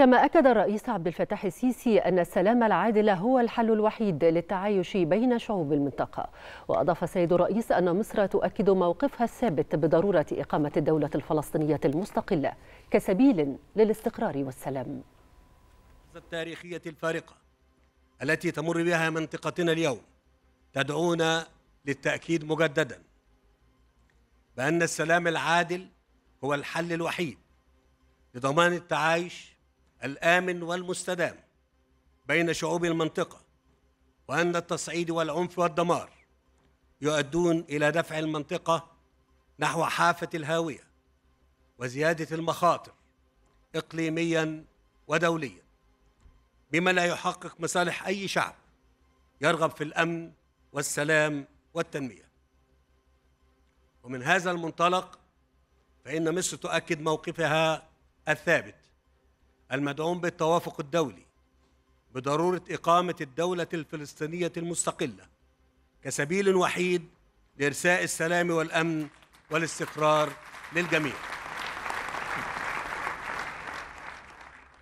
كما أكد الرئيس عبد الفتاح السيسي أن السلام العادل هو الحل الوحيد للتعايش بين شعوب المنطقة وأضاف سيد الرئيس أن مصر تؤكد موقفها الثابت بضرورة إقامة الدولة الفلسطينية المستقلة كسبيل للاستقرار والسلام التاريخية الفارقة التي تمر بها منطقتنا اليوم تدعونا للتأكيد مجددا بأن السلام العادل هو الحل الوحيد لضمان التعايش الآمن والمستدام بين شعوب المنطقة وأن التصعيد والعنف والدمار يؤدون إلى دفع المنطقة نحو حافة الهاوية وزيادة المخاطر إقليميا ودوليا بما لا يحقق مصالح أي شعب يرغب في الأمن والسلام والتنمية ومن هذا المنطلق فإن مصر تؤكد موقفها الثابت المدعوم بالتوافق الدولي بضروره اقامه الدوله الفلسطينيه المستقله كسبيل وحيد لارساء السلام والامن والاستقرار للجميع